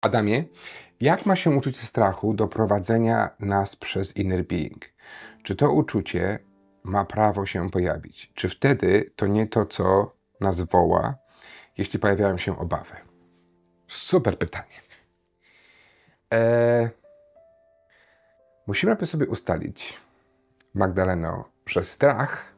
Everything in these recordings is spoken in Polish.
Adamie, jak ma się uczucie strachu do prowadzenia nas przez inner being? Czy to uczucie ma prawo się pojawić? Czy wtedy to nie to, co nas woła, jeśli pojawiają się obawy? Super pytanie. Eee, musimy sobie ustalić, Magdaleno, że strach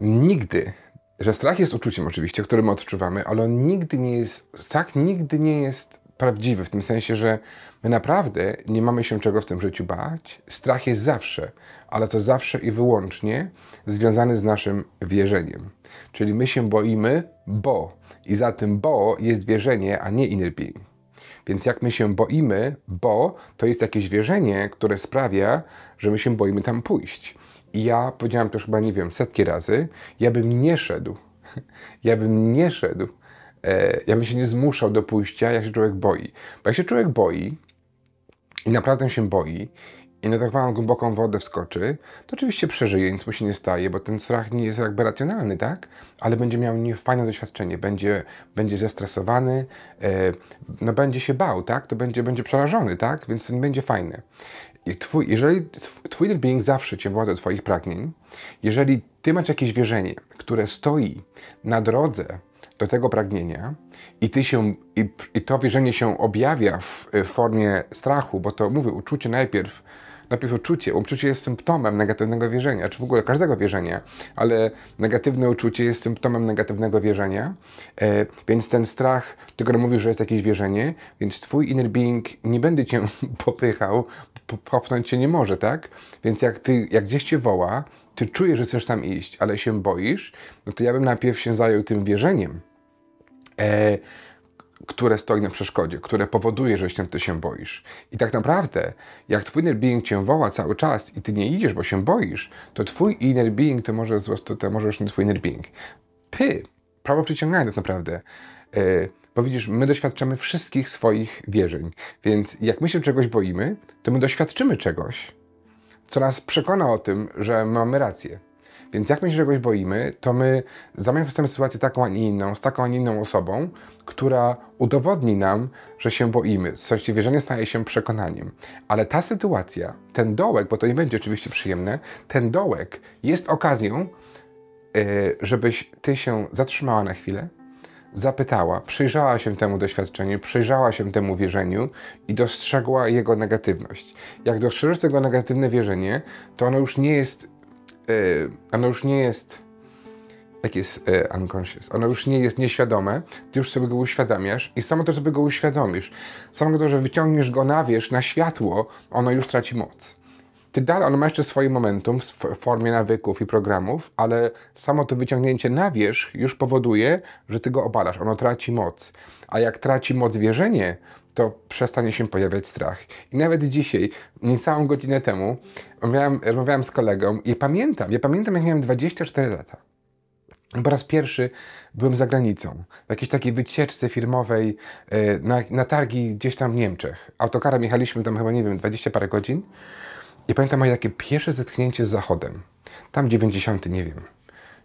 nigdy, że strach jest uczuciem oczywiście, którym odczuwamy, ale on nigdy nie jest, strach nigdy nie jest prawdziwy, w tym sensie, że my naprawdę nie mamy się czego w tym życiu bać. Strach jest zawsze, ale to zawsze i wyłącznie związany z naszym wierzeniem. Czyli my się boimy, bo i za tym bo jest wierzenie, a nie being. Więc jak my się boimy, bo to jest jakieś wierzenie, które sprawia, że my się boimy tam pójść. I ja powiedziałem to już chyba, nie wiem, setki razy, ja bym nie szedł. Ja bym nie szedł E, ja bym się nie zmuszał do pójścia, jak się człowiek boi. Bo jak się człowiek boi i naprawdę się boi i na tak zwaną głęboką wodę wskoczy, to oczywiście przeżyje, nic mu się nie staje, bo ten strach nie jest jakby racjonalny, tak? Ale będzie miał niefajne doświadczenie, będzie, będzie zestresowany, e, no będzie się bał, tak? To będzie, będzie przerażony, tak? Więc to nie będzie fajny. I twój, jeżeli twój lubienik zawsze cię władza twoich pragnień, jeżeli ty masz jakieś wierzenie, które stoi na drodze do tego pragnienia i, ty się, i, i to wierzenie się objawia w, w, formie strachu, bo to mówię, uczucie najpierw, najpierw uczucie, uczucie jest symptomem negatywnego wierzenia, czy w ogóle każdego wierzenia, ale negatywne uczucie jest symptomem negatywnego wierzenia, e, więc ten strach, ty go mówisz, że jest jakieś wierzenie, więc twój inner being nie będzie cię popychał, popchnąć cię nie może, tak? Więc jak, ty, jak gdzieś cię woła, ty czujesz, że chcesz tam iść, ale się boisz, no to ja bym najpierw się zajął tym wierzeniem, e, które stoi na przeszkodzie, które powoduje, że śniąty się boisz. I tak naprawdę, jak twój inner being cię woła cały czas i ty nie idziesz, bo się boisz, to twój inner being to może, to, to może już nie twój inner being. Ty, prawo przyciągania tak naprawdę, e, bo widzisz, my doświadczamy wszystkich swoich wierzeń, więc jak my się czegoś boimy, to my doświadczymy czegoś, co nas przekona o tym, że mamy rację. Więc jak my się czegoś boimy, to my zamiast sytuację taką, a nie inną, z taką, a nie inną osobą, która udowodni nam, że się boimy. Słuchajcie, wierzenie staje się przekonaniem. Ale ta sytuacja, ten dołek, bo to nie będzie oczywiście przyjemne, ten dołek jest okazją, e, żebyś ty się zatrzymała na chwilę, zapytała, przyjrzała się temu doświadczeniu, przyjrzała się temu wierzeniu i dostrzegła jego negatywność. Jak dostrzeżesz tego negatywne wierzenie, to ono już nie jest Y, ono już nie jest tak jest y, unconscious, ono już nie jest nieświadome, ty już sobie go uświadamiasz i samo to sobie go uświadomisz. Samo to, że wyciągniesz go na wierzch, na światło, ono już traci moc. Ty dalej. Ono ma jeszcze swoje momentum w formie nawyków i programów, ale samo to wyciągnięcie na wierzch już powoduje, że ty go obalasz. Ono traci moc. A jak traci moc wierzenie, to przestanie się pojawiać strach. I nawet dzisiaj, niecałą godzinę temu, rozmawiałem, rozmawiałem z kolegą i pamiętam, ja pamiętam jak miałem 24 lata. Po raz pierwszy byłem za granicą, w jakiejś takiej wycieczce firmowej e, na, na targi gdzieś tam w Niemczech. Autokarem jechaliśmy tam chyba, nie wiem, 20 parę godzin. I pamiętam moje takie pierwsze zetknięcie z Zachodem. Tam 90, nie wiem,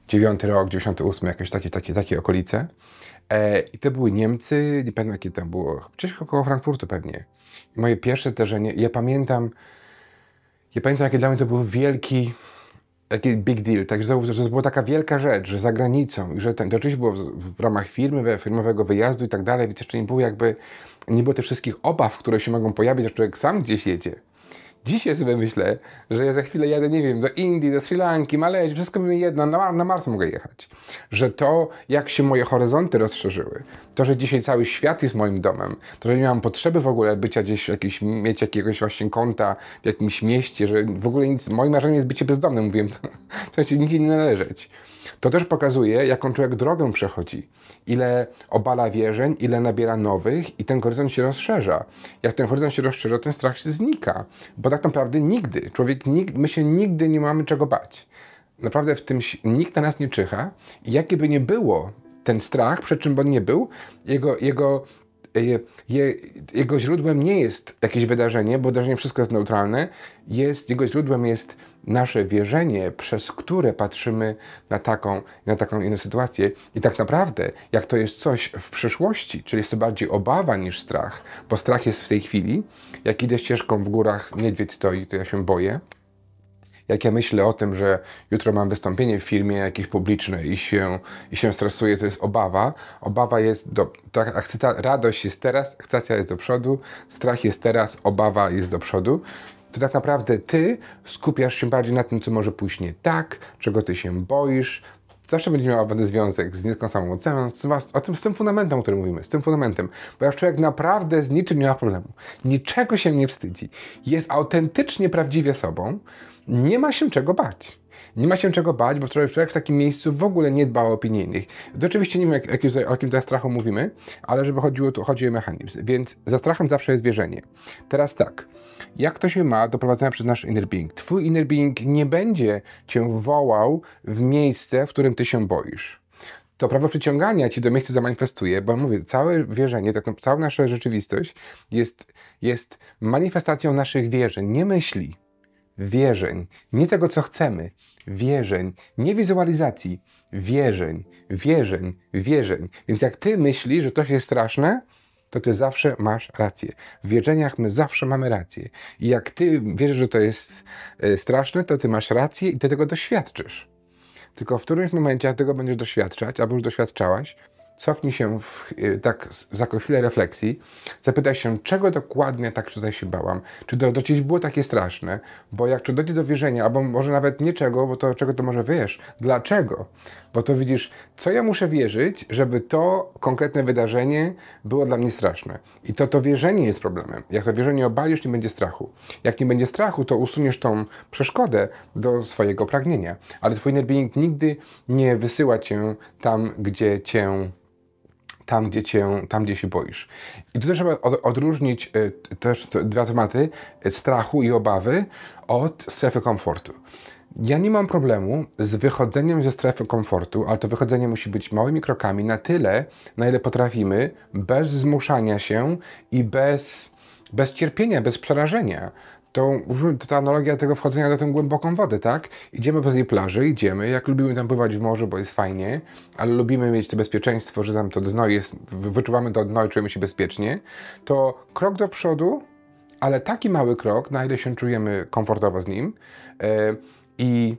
9 rok, 98, jakieś takie, takie, takie okolice. E, I to były Niemcy, nie pamiętam jakie tam było, gdzieś około Frankfurtu pewnie. I moje pierwsze zdarzenie, ja pamiętam, ja pamiętam jakie dla mnie to był wielki, taki big deal, także to, że to była taka wielka rzecz, że za granicą i że ten, to oczywiście było w, w ramach firmy, firmowego wyjazdu i tak dalej, więc jeszcze nie było jakby, nie było tych wszystkich obaw, które się mogą pojawić, że człowiek sam gdzieś jedzie. Dzisiaj sobie myślę, że ja za chwilę jadę, nie wiem, do Indii, do Sri Lanki, Malezji, wszystko mi jedno, na, na Mars mogę jechać. Że to, jak się moje horyzonty rozszerzyły, to, że dzisiaj cały świat jest moim domem, to, że nie mam potrzeby w ogóle bycia gdzieś, w jakimś, mieć jakiegoś właśnie konta w jakimś mieście, że w ogóle nic, moim marzeniem jest bycie bezdomnym, mówiłem to, w sensie nigdzie nie należeć. To też pokazuje, jaką człowiek drogę przechodzi, ile obala wierzeń, ile nabiera nowych i ten horyzont się rozszerza. Jak ten horyzont się rozszerza, ten strach się znika, bo tak naprawdę nigdy, człowiek, my się nigdy nie mamy czego bać. Naprawdę w tym nikt na nas nie czyha i jakie by nie było ten strach, przed czym on nie był, jego, jego je, jego źródłem nie jest jakieś wydarzenie, bo wydarzenie wszystko jest neutralne, jest, jego źródłem jest nasze wierzenie, przez które patrzymy na taką, na taką inną sytuację. I tak naprawdę, jak to jest coś w przyszłości, czyli jest to bardziej obawa niż strach, bo strach jest w tej chwili. Jak idę ścieżką w górach, niedźwiedź stoi, to ja się boję jak ja myślę o tym, że jutro mam wystąpienie w firmie jakiejś publicznej i się, i się stresuję, to jest obawa. Obawa jest do. Tak, radość jest teraz, akceptacja jest do przodu, strach jest teraz, obawa jest do przodu to tak naprawdę ty skupiasz się bardziej na tym, co może pójść nie tak, czego ty się boisz. Zawsze będzie miała pewien związek z niską samooceną, o tym, z tym fundamentem, o którym mówimy, z tym fundamentem. Bo jak człowiek naprawdę z niczym nie ma problemu, niczego się nie wstydzi, jest autentycznie prawdziwie sobą, nie ma się czego bać. Nie ma się czego bać, bo człowiek w takim miejscu w ogóle nie dba o opinię innych. To oczywiście nie wiem, jak, jak, o kim za strachu mówimy, ale żeby chodziło, tu chodzi o mechanizm. Więc za strachem zawsze jest wierzenie. Teraz tak, jak to się ma do prowadzenia przez nasz inner being? Twój inner being nie będzie cię wołał w miejsce, w którym ty się boisz to prawo przyciągania ci do miejsca zamanifestuje, bo mówię, całe wierzenie, tak, no, cała nasza rzeczywistość jest, jest manifestacją naszych wierzeń, nie myśli wierzeń, nie tego, co chcemy, wierzeń, nie wizualizacji, wierzeń, wierzeń, wierzeń. Więc jak ty myślisz, że to jest straszne, to ty zawsze masz rację. W wierzeniach my zawsze mamy rację. I jak ty wierzysz, że to jest e, straszne, to ty masz rację i ty tego doświadczysz. Tylko w którymś momencie tego będziesz doświadczać, albo już doświadczałaś, cofnij się w, y, tak za chwilę refleksji, zapytaj się, czego dokładnie tak tutaj się bałam, czy to do ciebie było takie straszne, bo jak czy dojdzie do wierzenia, albo może nawet nie czego, bo to czego to może wiesz, dlaczego? Bo to widzisz, co ja muszę wierzyć, żeby to konkretne wydarzenie było dla mnie straszne. I to to wierzenie jest problemem. Jak to wierzenie obalisz, nie będzie strachu. Jak nie będzie strachu, to usuniesz tą przeszkodę do swojego pragnienia. Ale twój inner nigdy nie wysyła cię tam, gdzie cię tam, gdzie, cię, tam, gdzie się boisz. I tu e, też trzeba odróżnić też dwa tematy, e, strachu i obawy od strefy komfortu. Ja nie mam problemu z wychodzeniem ze strefy komfortu, ale to wychodzenie musi być małymi krokami, na tyle, na ile potrafimy, bez zmuszania się i bez, bez cierpienia, bez przerażenia tą, ta analogia tego wchodzenia na tę głęboką wodę, tak? Idziemy po tej plaży, idziemy, jak lubimy tam pływać w morzu, bo jest fajnie, ale lubimy mieć to bezpieczeństwo, że tam to dno jest, wyczuwamy to dno i czujemy się bezpiecznie, to krok do przodu, ale taki mały krok, na ile się czujemy komfortowo z nim yy, i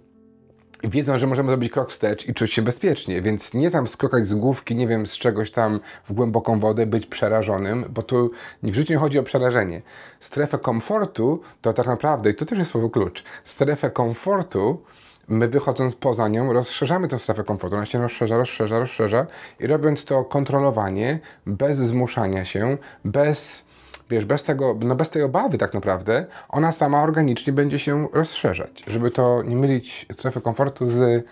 wiedzą, że możemy zrobić krok wstecz i czuć się bezpiecznie, więc nie tam skokać z główki, nie wiem, z czegoś tam w głęboką wodę, być przerażonym, bo tu w życiu nie chodzi o przerażenie. Strefę komfortu to tak naprawdę, i to też jest słowo klucz, strefę komfortu my wychodząc poza nią rozszerzamy tę strefę komfortu. Ona się rozszerza, rozszerza, rozszerza i robiąc to kontrolowanie, bez zmuszania się, bez wiesz, bez tego, no bez tej obawy tak naprawdę, ona sama organicznie będzie się rozszerzać, żeby to nie mylić strefy komfortu z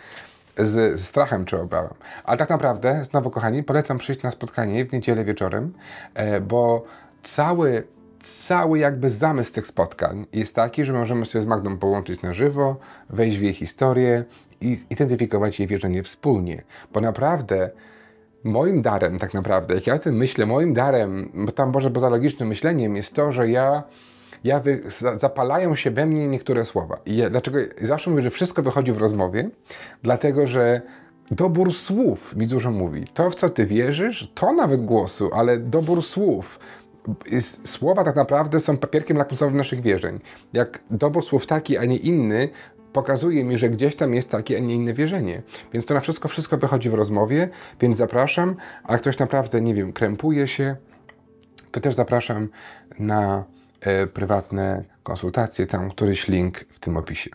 z strachem czy obawą. Ale tak naprawdę, znowu kochani, polecam przyjść na spotkanie w niedzielę wieczorem, e, bo cały, cały jakby zamysł tych spotkań jest taki, że możemy się z Magdą połączyć na żywo, wejść w jej historię i identyfikować jej wierzenie wspólnie. Bo naprawdę Moim darem tak naprawdę, jak ja o tym myślę, moim darem, bo tam Boże poza logicznym myśleniem jest to, że ja, ja wy, zapalają się we mnie niektóre słowa. I ja, dlaczego zawsze mówię, że wszystko wychodzi w rozmowie? Dlatego, że dobór słów mi dużo mówi. To, w co ty wierzysz, to nawet głosu, ale dobór słów, słowa tak naprawdę są papierkiem lakmusowym naszych wierzeń. Jak dobór słów taki, a nie inny pokazuje mi, że gdzieś tam jest takie, a nie inne wierzenie. Więc to na wszystko, wszystko wychodzi w rozmowie, więc zapraszam, a ktoś naprawdę, nie wiem, krępuje się, to też zapraszam na e, prywatne konsultacje, tam któryś link w tym opisie.